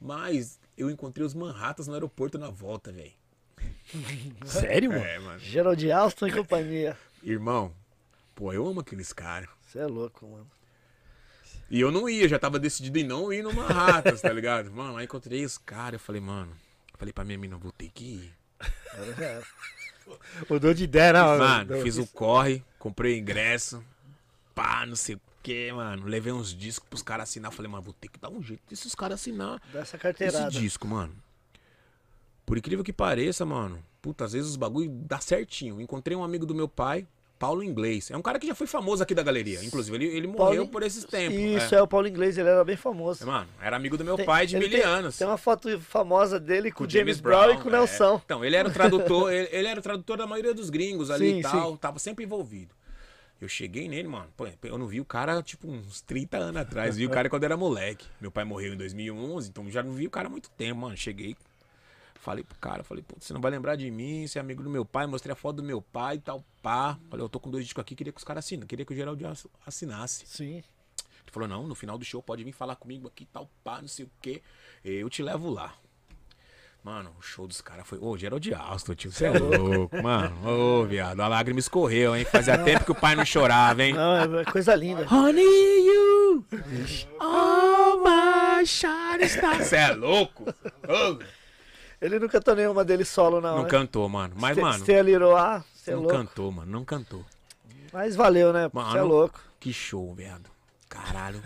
Mas eu encontrei os Manhattas no aeroporto na volta, velho. Sério, mano? É, mano. Gerald Alston e companhia. Irmão, pô, eu amo aqueles caras. Você é louco, mano. E eu não ia, já tava decidido em não ir no Manhattan, tá ligado? Mano, aí encontrei os caras, eu falei, mano, falei pra minha mina, vou ter que ir. Mudou de ideia, né? mano. Mano, fiz o corre, comprei o ingresso, pá, não sei quê, mano. Levei uns discos pros caras assinar. Falei, mano, vou ter que dar um jeito desses caras assinar. Dessa carteirada. Esse disco, mano. Por incrível que pareça, mano. Puta, às vezes os bagulho dá certinho. Encontrei um amigo do meu pai, Paulo Inglês. É um cara que já foi famoso aqui da galeria. Inclusive, ele, ele morreu Paulo... por esses tempos. Isso, é. é. o Paulo Inglês, ele era bem famoso. Mano, era amigo do meu tem, pai de mil anos. Tem uma foto famosa dele com, o James, James Brown, Brown, e com o Nelson. É. Então, ele era o tradutor, ele, ele, era o tradutor da maioria dos gringos ali sim, e tal. Sim. Tava sempre envolvido. Eu cheguei nele, mano. eu não vi o cara, tipo, uns 30 anos atrás. Vi o cara quando era moleque. Meu pai morreu em 2011, então já não vi o cara há muito tempo, mano. Cheguei, falei pro cara, falei, pô, você não vai lembrar de mim, você é amigo do meu pai. Mostrei a foto do meu pai e tal, pá. Falei, eu tô com dois discos aqui, queria que os caras assinassem. Queria que o Geraldo assinasse. Sim. Ele falou, não, no final do show pode vir falar comigo aqui e tal, pá, não sei o quê. Eu te levo lá. Mano, o show dos caras foi. Ô, oh, de Astor, tio, você é, é louco, mano. Ô, oh, viado, a lágrima escorreu, hein? Fazia não. tempo que o pai não chorava, hein? Não, é coisa linda. Honey, you! oh, my está. Você é louco? Oh. Ele nunca cantou nenhuma dele solo, não. Não né? cantou, mano. Mas, mano. Steliroá, é você ah, é Não cantou, mano. Não cantou. Mas valeu, né? Você é louco. Que show, viado. Caralho,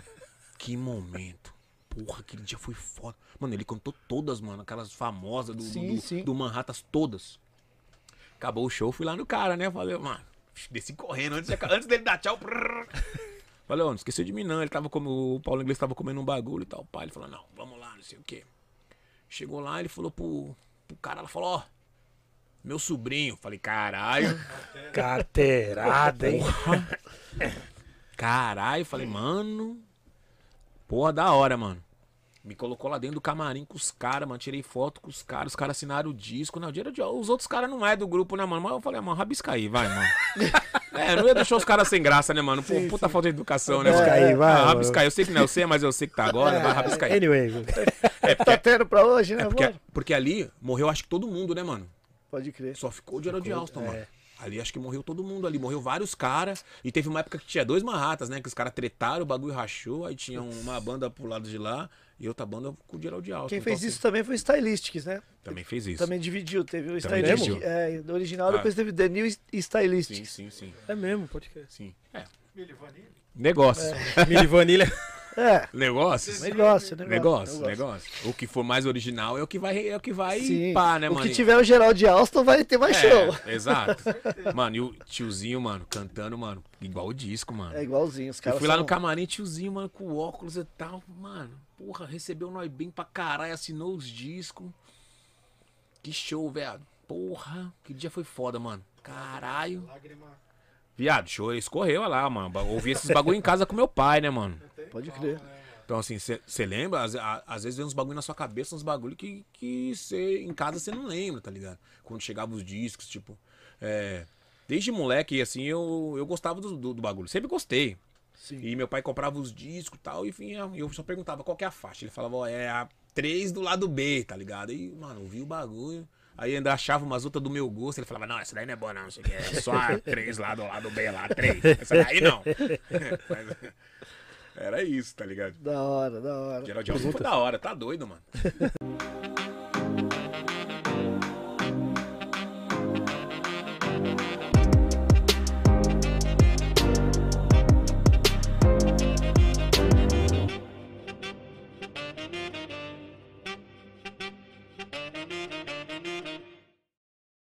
que momento porra, aquele dia foi foda. Mano, ele cantou todas, mano, aquelas famosas do, sim, do, sim. do todas. Acabou o show, fui lá no cara, né? Falei, mano, desci correndo antes, antes dele dar tchau. Prrr. Falei, ó, não esqueceu de mim, não. Ele tava como. O Paulo Inglês tava comendo um bagulho e tal. O pai, ele falou, não, vamos lá, não sei o quê. Chegou lá, ele falou pro, pro cara, ela falou, ó. meu sobrinho. Falei, caralho. Carteirada, hein? Caralho. Falei, mano. Porra, da hora, mano. Me colocou lá dentro do camarim com os caras, mano. Tirei foto com os caras, os caras assinaram o disco. Não, dinheiro de... Os outros caras não é do grupo, né, mano? Mas eu falei, ah, mano, rabisca aí, vai, mano. é, não ia deixar os caras sem graça, né, mano? Pô, sim, puta sim. falta de educação, né? Rabisca aí, vai. Ah, rabisca aí. Eu sei que não é você, mas eu sei que tá agora, é, vai, rabisca aí. Anyway, é porque... tá tendo pra hoje, né, é porque, porque ali morreu, acho que todo mundo, né, mano? Pode crer. Só ficou o Geraldo Alston, é. mano. Ali acho que morreu todo mundo ali, morreu vários caras. E teve uma época que tinha dois marratas, né? Que os caras tretaram, o bagulho rachou, aí tinha uma banda pro lado de lá e outra banda com o Geraldo de Alto. Quem então, fez assim isso também foi o Stylistics, né? Também fez isso. Também dividiu, teve o Stylistics é, do original, ah. depois teve The New e Stylistics. Sim, sim, sim. É mesmo, pode crer. Sim. É. Milivanille? Negócio. É. É. Negócio? Negócio, negócio. Negócio, O que for mais original é o que vai, é o que vai pá, né, mano? O que tiver o geral de Alston vai ter mais é, show. Exato. Mano, e o tiozinho, mano, cantando, mano, igual o disco, mano. É igualzinho, os caras. Eu fui são... lá no camarim, tiozinho, mano, com óculos e tal, mano. Porra, recebeu nós bem pra caralho, assinou os discos. Que show, velho. Porra, que dia foi foda, mano. Caralho. Lágrima. Viado, chorei, escorreu, olha lá, mano. Ouvi esses bagulho em casa com meu pai, né, mano? Pode crer. Então, assim, você lembra? Às, às, vezes vem uns bagulho na sua cabeça, uns bagulho que, que cê, em casa você não lembra, tá ligado? Quando chegavam os discos, tipo. É, desde moleque, assim, eu, eu gostava do, do, do bagulho. Sempre gostei. Sim. E meu pai comprava os discos e tal, enfim, eu só perguntava qual que é a faixa. Ele falava, ó, é a três do lado B, tá ligado? E, mano, ouvi o bagulho. Aí ainda achava umas outras do meu gosto. Ele falava, não, essa daí não é boa, não. Isso aqui é só a três lá do lado B, lá, três. Essa daí não. Mas, era isso, tá ligado? Da hora, da hora. Geraldinho Alves foi da hora, tá doido, mano.